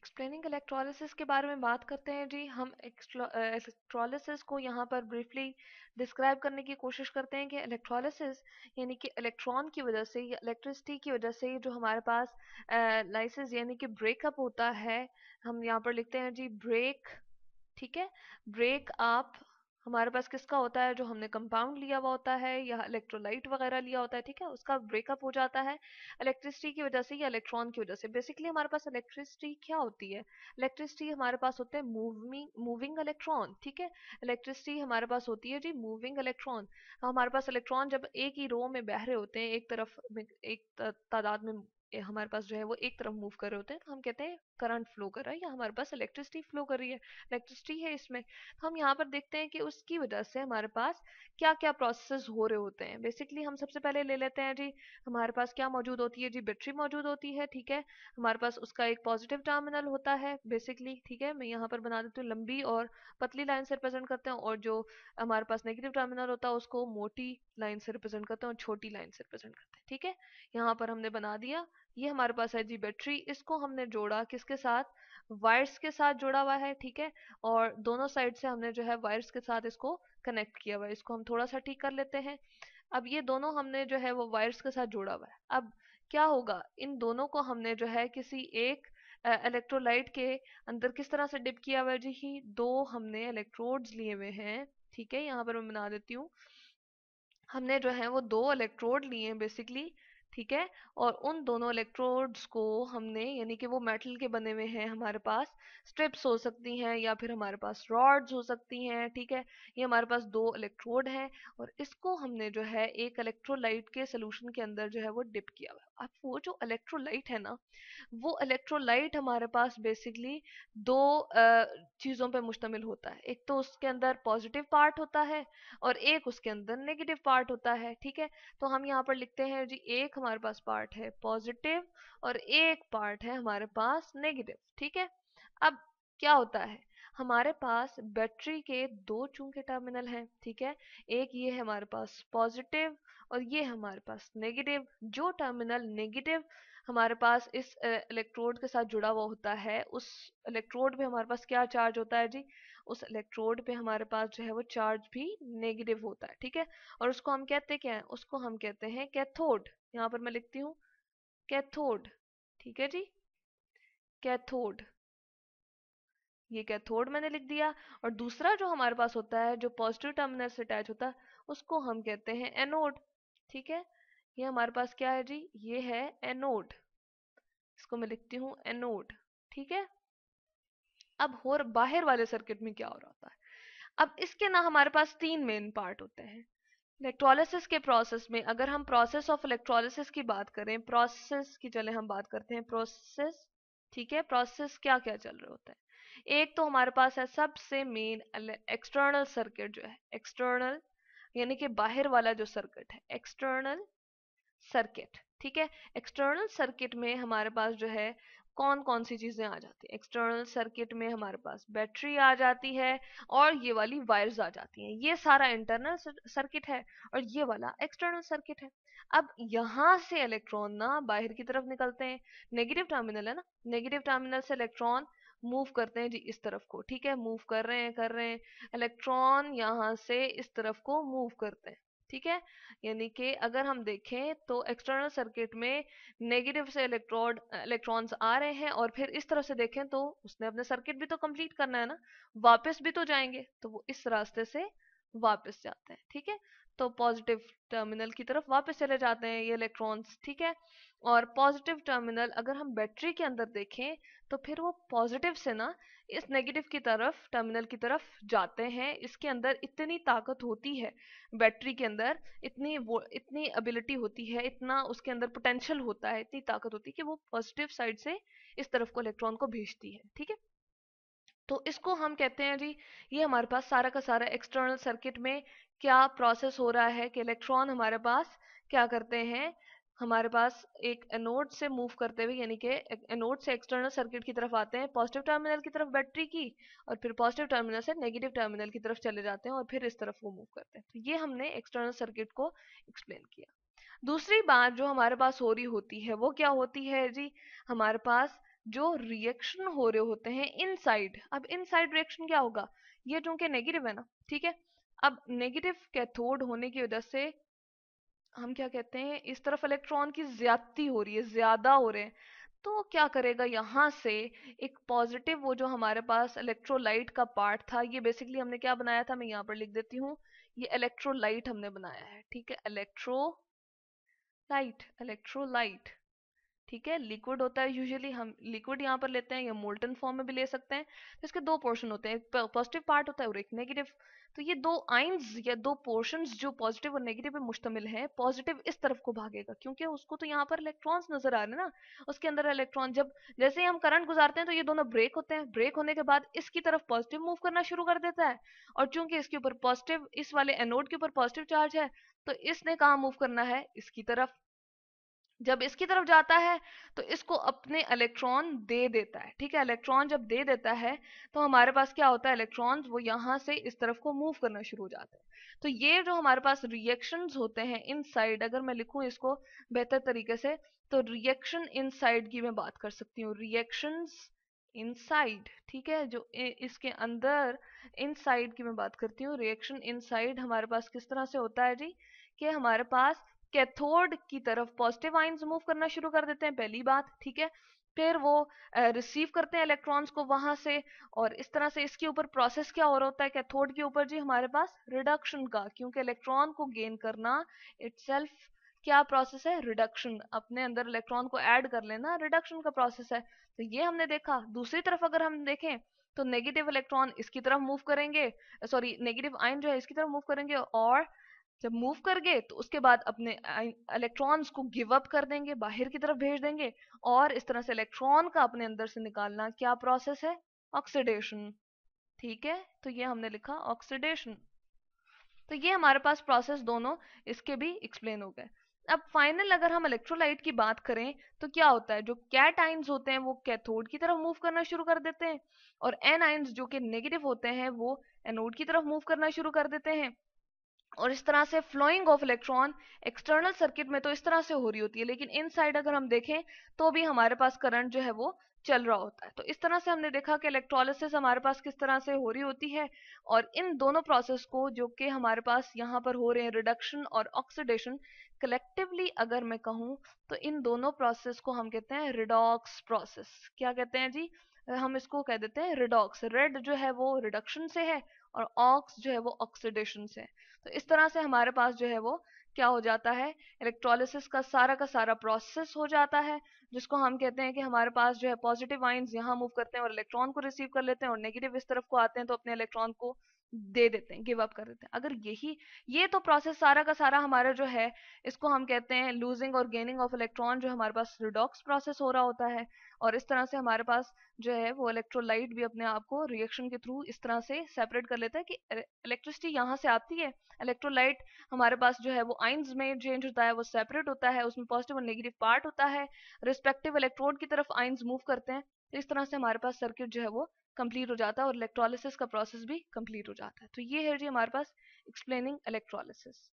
explaining electrolysis के बारे में बात करते हैं जी हम इलेक्ट्रोलिसिस को यहाँ पर ब्रीफली डिस्क्राइब करने की कोशिश करते हैं कि इलेक्ट्रोलिसिस यानी कि इलेक्ट्रॉन की वजह से या इलेक्ट्रिसिटी की वजह से जो हमारे पास लाइसिस यानी कि ब्रेकअप होता है हम यहाँ पर लिखते हैं जी ब्रेक ठीक है ब्रेक अप हमारे पास किसका होता है जो हमने कंपाउंड लिया हुआ होता है या इलेक्ट्रोलाइट वगैरह लिया होता है ठीक है उसका ब्रेकअप हो जाता है इलेक्ट्रिसिटी की वजह से या इलेक्ट्रॉन की वजह से बेसिकली हमारे पास इलेक्ट्रिसिटी क्या होती है इलेक्ट्रिसिटी हमारे पास होते हैं मूविंग मूविंग इलेक्ट्रॉन ठीक है इलेक्ट्रिसिटी हमारे पास होती है जी मूविंग इलेक्ट्रॉन हमारे पास इलेक्ट्रॉन जब एक ही रो में बह रहे होते हैं एक तरफ एक तादाद में हमारे पास जो है वो एक तरफ मूव कर रहे होते हैं तो हम कहते हैं करंट फ्लो कर रहा है या हमारे पास इलेक्ट्रिसिटी फ्लो कर रही है इलेक्ट्रिसिटी है इसमें तो हम यहाँ पर देखते हैं कि उसकी वजह से हमारे पास क्या क्या प्रोसेस हो रहे होते हैं बेसिकली हम सबसे पहले ले लेते हैं जी हमारे पास क्या मौजूद होती है जी बैटरी मौजूद होती है ठीक है हमारे पास उसका एक पॉजिटिव टर्मिनल होता है बेसिकली ठीक है मैं यहाँ पर बना देती हूँ लंबी और पतली लाइन से रिप्रेजेंट करते हैं और जो हमारे पास नेगेटिव टर्मिनल होता है उसको मोटी लाइन से रिप्रेजेंट करते हैं और छोटी लाइन से रिप्रेजेंट करते हैं ठीक है यहाँ पर हमने बना दिया ये हमारे पास है जी बैटरी इसको हमने जोड़ा किसके साथ वायर्स के साथ जोड़ा हुआ है ठीक है और दोनों साइड से हमने जो है वायर्स के साथ इसको कनेक्ट किया हुआ है इसको हम थोड़ा सा ठीक कर लेते हैं अब ये दोनों हमने जो है वो वायर्स के साथ जोड़ा हुआ है अब क्या होगा इन दोनों को हमने जो है किसी एक इलेक्ट्रोलाइट के अंदर किस तरह से डिप किया हुआ है जी ही दो हमने इलेक्ट्रोड्स लिए हुए हैं ठीक है यहाँ पर मैं बना देती हूँ हमने जो है वो दो इलेक्ट्रोड लिए बेसिकली ठीक है और उन दोनों इलेक्ट्रोड्स को हमने यानी कि वो मेटल के बने हुए हैं हमारे पास स्ट्रिप्स हो सकती हैं या फिर हमारे पास रॉड्स हो सकती हैं ठीक है ये हमारे पास दो इलेक्ट्रोड हैं और इसको हमने जो है एक इलेक्ट्रोलाइट के सोल्यूशन के अंदर जो है वो डिप किया हुआ अब वो जो इलेक्ट्रोलाइट है ना वो इलेक्ट्रोलाइट हमारे पास बेसिकली दो चीज़ों पर मुश्तमिल होता है एक तो उसके अंदर पॉजिटिव पार्ट होता है और एक उसके अंदर नेगेटिव पार्ट होता है ठीक है तो हम यहाँ पर लिखते हैं जी एक हमारे पास पार्ट है पॉजिटिव और एक पार्ट है हमारे पास नेगेटिव ठीक है अब क्या होता है हमारे पास बैटरी के दो चूंकि टर्मिनल हैं ठीक है एक ये है हमारे पास पॉजिटिव और ये हमारे पास नेगेटिव जो टर्मिनल नेगेटिव हमारे पास इस इलेक्ट्रोड के साथ जुड़ा हुआ होता है उस इलेक्ट्रोड में हमारे पास क्या चार्ज होता है जी उस इलेक्ट्रोड पे हमारे पास जो है वो चार्ज भी नेगेटिव होता है ठीक है और उसको हम कहते क्या है उसको हम कहते हैं कैथोड यहाँ पर मैं लिखती हूँ कैथोड ठीक है जी कैथोड ये कैथोड मैंने लिख दिया और दूसरा जो हमारे पास होता है जो पॉजिटिव टर्मिनल से अटैच होता है उसको हम कहते हैं एनोड ठीक है ये हमारे पास क्या है जी ये है एनोड इसको मैं लिखती हूँ एनोड ठीक है अब हो बाहर वाले सर्किट में क्या हो रहा होता है अब इसके ना हमारे पास तीन मेन पार्ट होते हैं इलेक्ट्रोलिसिस के प्रोसेस में अगर हम प्रोसेस ऑफ इलेक्ट्रोलिसिस की बात करें प्रोसेस की चले हम बात करते हैं प्रोसेस ठीक है प्रोसेस क्या क्या चल रहा होता है एक तो हमारे पास है सबसे मेन एक्सटर्नल सर्किट जो है एक्सटर्नल यानी कि बाहर वाला जो सर्किट है एक्सटर्नल सर्किट ठीक है एक्सटर्नल सर्किट में हमारे पास जो है कौन कौन सी चीज़ें आ जाती है एक्सटर्नल सर्किट में हमारे पास बैटरी आ जाती है और ये वाली वायर्स आ जाती हैं ये सारा इंटरनल सर्किट है और ये वाला एक्सटर्नल सर्किट है अब यहाँ से इलेक्ट्रॉन ना बाहर की तरफ निकलते हैं नेगेटिव टर्मिनल है ना नेगेटिव टर्मिनल से इलेक्ट्रॉन मूव करते हैं जी इस तरफ को ठीक है मूव कर रहे हैं कर रहे हैं इलेक्ट्रॉन यहाँ से इस तरफ को मूव करते हैं ठीक है यानी कि अगर हम देखें तो एक्सटर्नल सर्किट में नेगेटिव से इलेक्ट्रोड इलेक्ट्रॉन्स आ रहे हैं और फिर इस तरह से देखें तो उसने अपने सर्किट भी तो कंप्लीट करना है ना वापस भी तो जाएंगे तो वो इस रास्ते से वापस जाते हैं ठीक है तो पॉजिटिव टर्मिनल की तरफ वापस चले जाते हैं ये इलेक्ट्रॉन्स ठीक है और पॉजिटिव टर्मिनल अगर हम बैटरी के अंदर देखें तो फिर वो पॉजिटिव से ना इस नेगेटिव की तरफ टर्मिनल की तरफ जाते हैं इसके अंदर इतनी ताकत होती है बैटरी के अंदर इतनी वो इतनी एबिलिटी होती है इतना उसके अंदर पोटेंशियल होता है इतनी ताकत होती है कि वो पॉजिटिव साइड से इस तरफ को इलेक्ट्रॉन को भेजती है ठीक है तो इसको हम कहते हैं जी ये हमारे पास सारा का सारा एक्सटर्नल सर्किट में क्या प्रोसेस हो रहा है कि इलेक्ट्रॉन हमारे पास क्या करते हैं हमारे पास एक एनोड से मूव करते हुए यानी कि एनोड से एक्सटर्नल सर्किट की तरफ आते हैं पॉजिटिव टर्मिनल की तरफ बैटरी की और फिर पॉजिटिव टर्मिनल से नेगेटिव टर्मिनल की तरफ चले जाते हैं और फिर इस तरफ वो मूव करते हैं तो ये हमने एक्सटर्नल सर्किट को एक्सप्लेन किया दूसरी बात जो हमारे पास हो रही होती है वो क्या होती है जी हमारे पास जो रिएक्शन हो रहे होते हैं इन अब इन रिएक्शन क्या होगा ये चूंकि नेगेटिव है ना ठीक है अब नेगेटिव कैथोड होने की वजह से हम क्या कहते हैं इस तरफ इलेक्ट्रॉन की ज्यादती हो रही है ज्यादा हो रहे हैं तो क्या करेगा यहाँ से एक पॉजिटिव वो जो हमारे पास इलेक्ट्रोलाइट का पार्ट था ये बेसिकली हमने क्या बनाया था मैं यहाँ पर लिख देती हूँ ये इलेक्ट्रोलाइट हमने बनाया है ठीक है इलेक्ट्रो लाइट इलेक्ट्रोलाइट ठीक है लिक्विड होता है यूजुअली हम लिक्विड यहाँ पर लेते हैं या मोल्टन फॉर्म में भी ले सकते हैं तो इसके दो पोर्शन होते हैं एक पॉजिटिव पार्ट होता है और एक नेगेटिव तो ये दो आइन्स या दो पोर्शन जो पॉजिटिव और नेगेटिव में मुश्तमिल है पॉजिटिव इस तरफ को भागेगा क्योंकि उसको तो यहाँ पर इलेक्ट्रॉन्स नजर आ रहे हैं ना उसके अंदर इलेक्ट्रॉन जब जैसे ही हम करंट गुजारते हैं तो ये दोनों ब्रेक होते हैं ब्रेक होने के बाद इसकी तरफ पॉजिटिव मूव करना शुरू कर देता है और चूंकि इसके ऊपर पॉजिटिव इस वाले एनोड के ऊपर पॉजिटिव चार्ज है तो इसने कहा मूव करना है इसकी तरफ जब इसकी तरफ जाता है तो इसको अपने इलेक्ट्रॉन दे देता है ठीक है इलेक्ट्रॉन जब दे देता है तो हमारे पास क्या होता है इलेक्ट्रॉन्स वो यहाँ से इस तरफ को मूव करना शुरू हो जाते हैं तो ये जो हमारे पास रिएक्शंस होते हैं इनसाइड अगर मैं लिखूँ इसको बेहतर तरीके से तो रिएक्शन साइड की मैं बात कर सकती हूँ इन साइड ठीक है जो इसके अंदर साइड की मैं बात करती हूँ रिएक्शन साइड हमारे पास किस तरह से होता है जी कि हमारे पास कैथोड की तरफ पॉजिटिव आइंस मूव करना शुरू कर देते हैं पहली बात ठीक है फिर वो रिसीव करते हैं इलेक्ट्रॉन्स को वहां से और इस तरह से इसके ऊपर प्रोसेस क्या हो रहा होता है कैथोड के ऊपर जी हमारे पास रिडक्शन का क्योंकि इलेक्ट्रॉन को गेन करना इट्सेल्फ क्या प्रोसेस है रिडक्शन अपने अंदर इलेक्ट्रॉन को ऐड कर लेना रिडक्शन का प्रोसेस है तो ये हमने देखा दूसरी तरफ अगर हम देखें तो नेगेटिव इलेक्ट्रॉन इसकी तरफ मूव करेंगे सॉरी नेगेटिव आइन जो है इसकी तरफ मूव करेंगे और जब मूव कर गए तो उसके बाद अपने इलेक्ट्रॉन्स को गिव अप कर देंगे बाहर की तरफ भेज देंगे और इस तरह से इलेक्ट्रॉन का अपने अंदर से निकालना क्या प्रोसेस है ऑक्सीडेशन ठीक है तो ये हमने लिखा ऑक्सीडेशन तो ये हमारे पास प्रोसेस दोनों इसके भी एक्सप्लेन हो गए अब फाइनल अगर हम इलेक्ट्रोलाइट की बात करें तो क्या होता है जो कैट आइंस होते हैं वो कैथोड की तरफ मूव करना शुरू कर देते हैं और एन आइंस जो कि नेगेटिव होते हैं वो एनोड की तरफ मूव करना शुरू कर देते हैं और इस तरह से flowing of electron external circuit में तो इस तरह से हो रही होती है लेकिन इनसाइड अगर हम देखें तो भी हमारे पास करंट जो है वो चल रहा होता है तो इस तरह से हमने देखा कि इलेक्ट्रोलिसिस हमारे पास किस तरह से हो रही होती है और इन दोनों प्रोसेस को जो कि हमारे पास यहाँ पर हो रहे हैं रिडक्शन और ऑक्सीडेशन कलेक्टिवली अगर मैं कहूँ तो इन दोनों प्रोसेस को हम कहते हैं रिडॉक्स प्रोसेस क्या कहते हैं जी हम इसको कह देते हैं रिडॉक्स रेड जो है वो रिडक्शन से है और ऑक्स जो है वो ऑक्सीडेशन से तो इस तरह से हमारे पास जो है वो क्या हो जाता है इलेक्ट्रोलिसिस का सारा का सारा प्रोसेस हो जाता है जिसको हम कहते हैं कि हमारे पास जो है पॉजिटिव आइन्स यहाँ मूव करते हैं और इलेक्ट्रॉन को रिसीव कर लेते हैं और नेगेटिव इस तरफ को आते हैं तो अपने इलेक्ट्रॉन को दे देते हैं गिव अप कर देते हैं अगर यही ये तो प्रोसेस सारा का सारा हमारा जो है इसको हम कहते हैं लूजिंग और गेनिंग ऑफ इलेक्ट्रॉन जो हमारे पास रिडॉक्स प्रोसेस हो रहा होता है और इस तरह से हमारे पास जो है वो इलेक्ट्रोलाइट भी अपने आप को रिएक्शन के थ्रू इस तरह से सेपरेट कर लेता है कि इलेक्ट्रिसिटी यहाँ से आती है इलेक्ट्रोलाइट हमारे पास जो है वो आइन्स में चेंज होता है वो सेपरेट होता है उसमें पॉजिटिव और नेगेटिव पार्ट होता है रिस्पेक्टिव इलेक्ट्रोड की तरफ आइन्स मूव करते हैं इस तरह से हमारे पास सर्किट जो है वो कंप्लीट हो जाता है और इलेक्ट्रोलिसिस का प्रोसेस भी कंप्लीट हो जाता है तो ये है जी हमारे पास एक्सप्लेनिंग इलेक्ट्रोलिसिस